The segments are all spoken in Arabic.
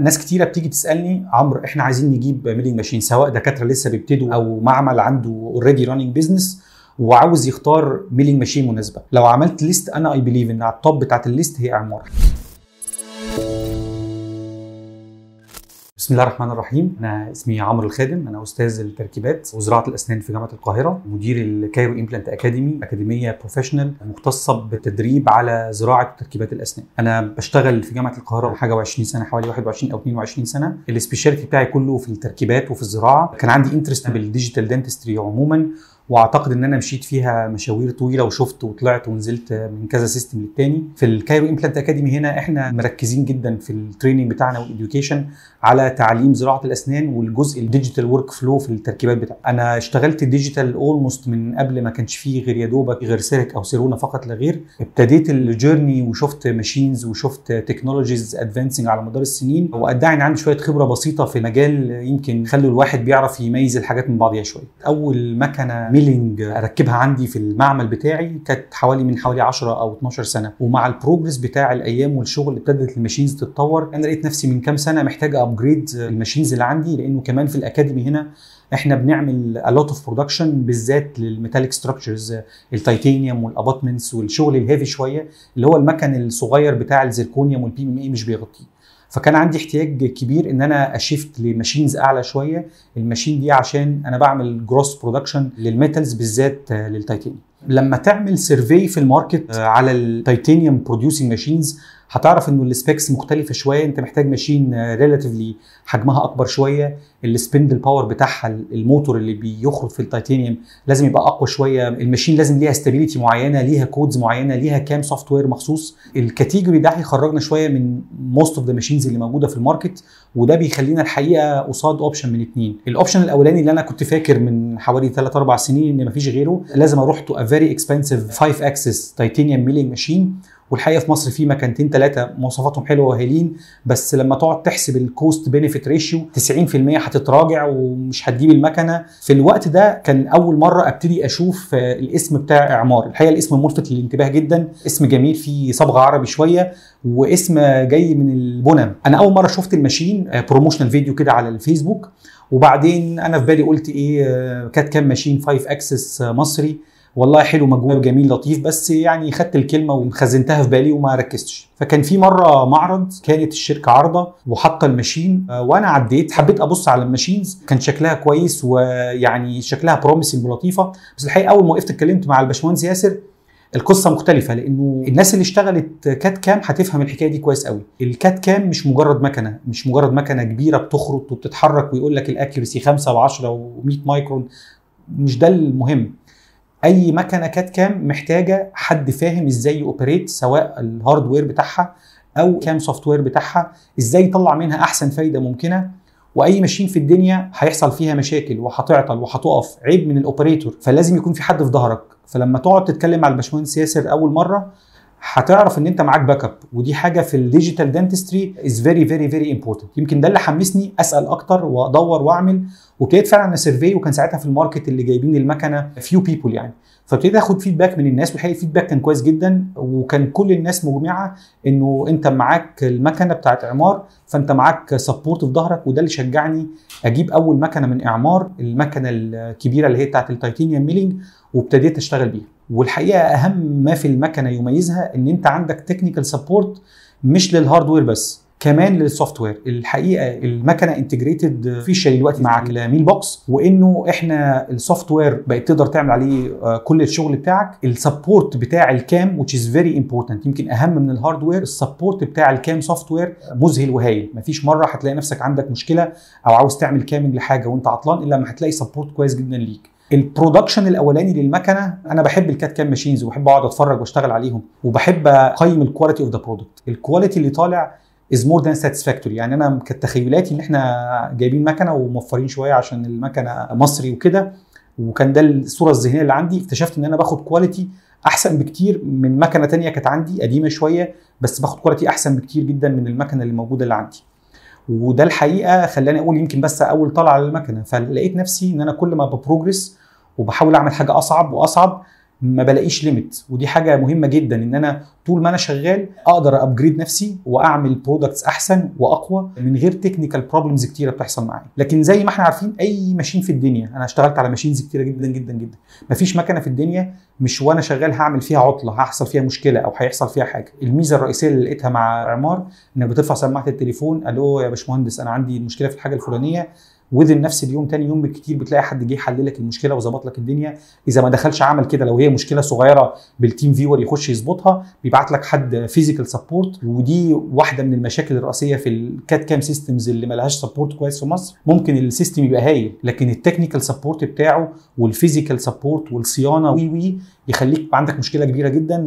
ناس كتيره بتيجي تسالني عمرو احنا عايزين نجيب ميلينج ماشين سواء دكاتره لسه بيبتدوا او معمل عنده اوريدي راننج بيزنس وعاوز يختار ميلينج ماشين مناسبه لو عملت ليست انا اي بليف ان على التوب بتاعت الليست هي عماره بسم الله الرحمن الرحيم انا اسمي عمرو الخادم انا استاذ التركيبات وزراعه الاسنان في جامعه القاهره مدير الكايرو امبلانت اكاديمي اكاديميه بروفيشنال مختصه بالتدريب على زراعه تركيبات الاسنان انا بشتغل في جامعه القاهره حاجه و20 سنه حوالي 21 او 22 سنه السبيشاليتي بتاعي كله في التركيبات وفي الزراعه كان عندي انترست بالديجيتال دنتستري عموما واعتقد ان انا مشيت فيها مشاوير طويله وشفت وطلعت ونزلت من كذا سيستم للتاني في الكايرو امبلانت اكاديمي هنا احنا مركزين جدا في التريننج بتاعنا والاديوكيشن على تعليم زراعه الاسنان والجزء الديجيتال ورك فلو في التركيبات بتاعتنا انا اشتغلت ديجيتال اولموست من قبل ما كانش فيه غير يا دوبك غير سيرك او سيرونا فقط لا غير ابتديت الجيرني وشفت ماشينز وشفت تكنولوجيز ادفانسنج على مدار السنين وادعي ان عندي شويه خبره بسيطه في مجال يمكن خلوا الواحد بيعرف يميز الحاجات من بعضها شويه اول مكنه بيلنج اركبها عندي في المعمل بتاعي كانت حوالي من حوالي 10 او 12 سنه ومع البروجرس بتاع الايام والشغل ابتدت الماشينز تتطور انا لقيت نفسي من كام سنه محتاج ابجريد الماشينز اللي عندي لانه كمان في الاكاديمي هنا احنا بنعمل الوت اوف برودكشن بالذات للميتاليك ستراكشرز التيتانيوم والاباتمنتس والشغل الهيفي شويه اللي هو المكن الصغير بتاع الزركونيوم والبي ام اي مش بيغطيه فكان عندي احتياج كبير ان انا اشيفت لماشينز اعلى شويه الماشين دي عشان انا بعمل جروس برودكشن للميتالز بالذات للتيتانيوم لما تعمل سيرفي في الماركت آه، على التيتانيوم بروديوسنج ماشينز هتعرف انه السبيكس مختلفه شويه انت محتاج ماشين آه، ريلاتيفلي حجمها اكبر شويه السبندل باور بتاعها الموتور اللي بيخرج في التيتانيوم لازم يبقى اقوى شويه الماشين لازم ليها ستابيليتي معينه ليها كودز معينه ليها كام سوفت وير مخصوص الكاتيجوري ده هيخرجنا شويه من موست اوف ذا ماشينز اللي موجوده في الماركت وده بيخلينا الحقيقه قصاد اوبشن من اتنين الاوبشن الاولاني اللي انا كنت فاكر من حوالي 3 4 سنين ان مفيش غيره لازم اروح تو فيري اكسبنسيف 5 اكسس تيتانيوم ميلينج ماشين والحقيقه في مصر في مكانتين ثلاثه مواصفاتهم حلوه وهايلين بس لما تقعد تحسب الكوست بينفيت ريشيو 90% هتتراجع ومش هتجيب المكنه في الوقت ده كان اول مره ابتدي اشوف آه، الاسم بتاع اعمار الحقيقه الاسم ملفت للانتباه جدا اسم جميل فيه صبغه عربي شويه واسم جاي من البنى انا اول مره شفت الماشين بروموشنال آه، فيديو كده على الفيسبوك وبعدين انا في بالي قلت ايه آه، كانت كام ماشين 5 اكسس مصري والله حلو مجهود جميل لطيف بس يعني خدت الكلمه ومخزنتها في بالي وما ركزتش فكان في مره معرض كانت الشركه عارضه وحاطه الماشين آه، وانا عديت حبيت ابص على الماشينز كان شكلها كويس ويعني شكلها بروميسنج ولطيفه بس الحقيقه اول ما وقفت اتكلمت مع الباشمهندس ياسر القصه مختلفه لانه الناس اللي اشتغلت كات كام هتفهم الحكايه دي كويس قوي الكات كام مش مجرد مكنه مش مجرد مكنه كبيره بتخرط وبتتحرك ويقول لك الاكيرسي 5 و10 و100 مايكرون مش ده المهم اي مكنه كات كام محتاجه حد فاهم ازاي يوبريت سواء الهاردوير بتاعها او كام سوفت وير بتاعها ازاي يطلع منها احسن فايده ممكنه واي ماشين في الدنيا هيحصل فيها مشاكل وهتعطل وهتقف عيب من الاوبريتور فلازم يكون في حد في ظهرك فلما تقعد تتكلم مع الباشمهندس ياسر اول مره هتعرف ان انت معاك باك اب ودي حاجه في الديجيتال دنتستري از فيري فيري فيري امبورتنت يمكن ده اللي حمسني اسال اكتر وادور واعمل وابتديت فعلا انا سيرفي وكان ساعتها في الماركت اللي جايبين المكنه فيو بيبول يعني فابتديت اخد فيدباك من الناس والحقيقه الفيدباك كان كويس جدا وكان كل الناس مجمعه انه انت معاك المكنه بتاعت اعمار فانت معاك سبورت في ظهرك وده اللي شجعني اجيب اول مكنه من اعمار المكنه الكبيره اللي هي بتاعت التيتانيوم ميلينج وابتديت اشتغل بيها والحقيقه اهم ما في المكنه يميزها ان انت عندك تكنيكال سبورت مش للهاردوير بس كمان للسوفت وير الحقيقه المكنه انتجريتد فيشال دلوقتي مع الميل بوكس وانه احنا السوفت وير بقت تقدر تعمل عليه آه، كل الشغل بتاعك السبورت بتاع الكام which is فيري امبورتنت يمكن اهم من الهاردوير السبورت بتاع الكام سوفت وير مذهل وهايل مفيش مره هتلاقي نفسك عندك مشكله او عاوز تعمل كامنج لحاجه وانت عطلان الا ما هتلاقي سبورت كويس جدا ليك البرودكشن الاولاني للمكنه انا بحب الكات كام ماشينز وبحب اقعد اتفرج واشتغل عليهم وبحب اقيم الكواليتي اوف ذا برودكت الكواليتي اللي طالع از مور ذان ساتسفاكتوري يعني انا كانت تخيلاتي ان احنا جايبين مكنه وموفرين شويه عشان المكنه مصري وكده وكان ده الصوره الذهنيه اللي عندي اكتشفت ان انا باخد كواليتي احسن بكتير من مكنه تانية كانت عندي قديمه شويه بس باخد كواليتي احسن بكتير جدا من المكنه اللي موجوده اللي عندي وده الحقيقه خلاني اقول يمكن بس اول طلعه للمكنه فلقيت نفسي ان انا كل ما ببروجرس وبحاول اعمل حاجه اصعب واصعب ما بلاقيش ليميت ودي حاجه مهمه جدا ان انا طول ما انا شغال اقدر ابجريد نفسي واعمل برودكتس احسن واقوى من غير تكنيكال بروبلمز كتيره بتحصل معايا لكن زي ما احنا عارفين اي ماشين في الدنيا انا اشتغلت على ماشينز كتيره جدا جدا جدا مفيش مكنه في الدنيا مش وانا شغال هعمل فيها عطله هحصل فيها مشكله او هيحصل فيها حاجه الميزه الرئيسيه اللي لقيتها مع عمار انك بترفع سماعه التليفون الو يا باشمهندس انا عندي مشكله في الحاجه الفلانيه وذن نفس اليوم تاني يوم بالكتير بتلاقي حد جه يحل لك المشكله وظبط لك الدنيا اذا ما دخلش عمل كده لو هي مشكله صغيره بالتيم فيور يخش يظبطها بيبعت لك حد فيزيكال سبورت ودي واحده من المشاكل الرئيسيه في الكات كام سيستمز اللي ما لهاش سبورت كويس في مصر ممكن السيستم يبقى هايل لكن التكنيكال سبورت بتاعه والفيزيكال سبورت والصيانه وي وي يخليك عندك مشكله كبيره جدا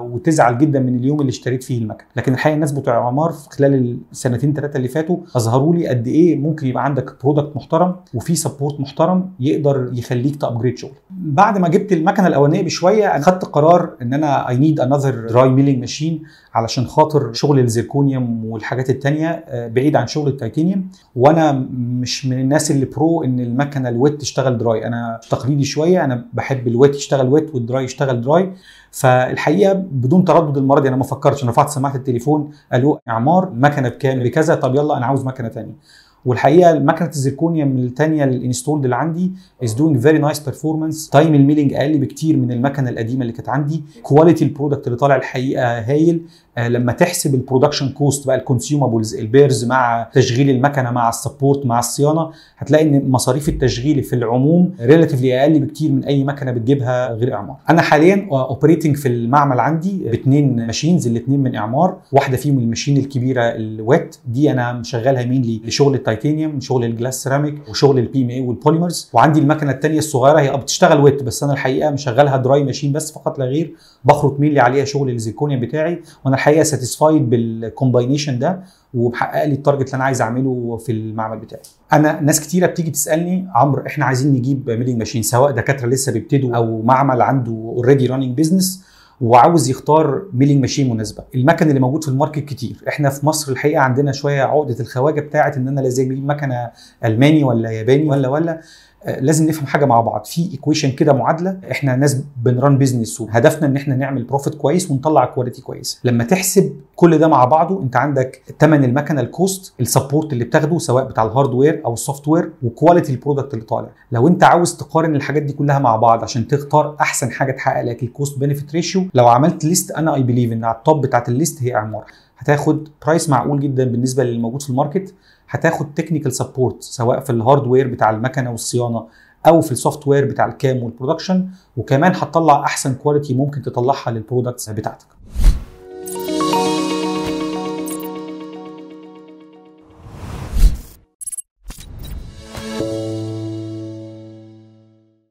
وتزعل جدا من اليوم اللي اشتريت فيه المكنه لكن الحقيقه الناس بتوع عمار خلال السنتين ثلاثه اللي فاتوا اظهروا لي قد ايه ممكن يبقى عندك برودكت برودكت محترم وفي سبورت محترم يقدر يخليك تابجريد شغل بعد ما جبت المكنه الاولانيه بشويه انا خدت قرار ان انا اي نيد انذر دراي ميلينج ماشين علشان خاطر شغل الزيركونيوم والحاجات التانية آه، بعيد عن شغل التيتانيوم وانا مش من الناس اللي برو ان المكنه الويت تشتغل دراي انا تقليدي شويه انا بحب الويت يشتغل ويت والدراي يشتغل دراي فالحقيقه بدون تردد المره دي انا ما فكرتش انا رفعت سماعه التليفون الو اعمار مكنه بكام بكذا طب يلا انا عاوز مكنه ثانيه والحقيقه الزركونيا من الثانيه الانستولد اللي عندي از دوينج فيري نايس بيرفورمانس تايم الميلينج اقل بكتير من المكنه القديمه اللي كانت عندي كواليتي البرودكت اللي طالع الحقيقه هايل آه لما تحسب البرودكشن كوست بقى الكونسيومبلز البيرز مع تشغيل المكنه مع السبورت مع الصيانه هتلاقي ان مصاريف التشغيل في العموم ريلاتيفلي اقل بكتير من اي مكنه بتجيبها غير اعمار انا حاليا اوبريتنج آه، في المعمل عندي باثنين ماشينز الاثنين من اعمار واحده فيهم الماشين الكبيره الويت دي انا مشغلها مين لشغل التايم التيتانيوم من شغل الجلاس سيراميك وشغل البي ام اي والبوليمرز وعندي المكنه الثانيه الصغيره هي آه بتشتغل ويت بس انا الحقيقه مشغلها دراي ماشين بس فقط لا غير بخرط مين اللي عليها شغل الزيكونيا بتاعي وانا الحقيقه ساتيسفايد بالكومباينيشن ده ومحقق لي التارجت اللي انا عايز اعمله في المعمل بتاعي انا ناس كتيره بتيجي تسالني عمرو احنا عايزين نجيب ميلينج ماشين سواء دكاتره لسه بيبتدوا او معمل عنده اوريدي راننج بزنس وعاوز يختار ميلينج ماشين مناسبه المكن اللي موجود في الماركت كتير احنا في مصر الحقيقه عندنا شويه عقده الخواجه بتاعه ان انا لازم اجيب مكنه الماني ولا ياباني ولا ولا لازم نفهم حاجه مع بعض في ايكويشن كده معادله احنا ناس بنران بيزنس وهدفنا ان احنا نعمل بروفيت كويس ونطلع كواليتي كويس لما تحسب كل ده مع بعضه انت عندك ثمن المكنه الكوست السبورت اللي بتاخده سواء بتاع الهاردوير او السوفت وير وكواليتي البرودكت اللي طالع لو انت عاوز تقارن الحاجات دي كلها مع بعض عشان تختار احسن حاجه تحقق لك الكوست بنفيت ريشيو لو عملت ليست انا اي بليف ان على التوب بتاعت الليست هي عماره هتاخد برايس معقول جدا بالنسبه للي موجود في الماركت هتاخد تكنيكال سبورت سواء في الهاردوير بتاع المكنه والصيانه او في السوفت وير بتاع الكام والبرودكشن وكمان هتطلع احسن كواليتي ممكن تطلعها للبرودكتس بتاعتك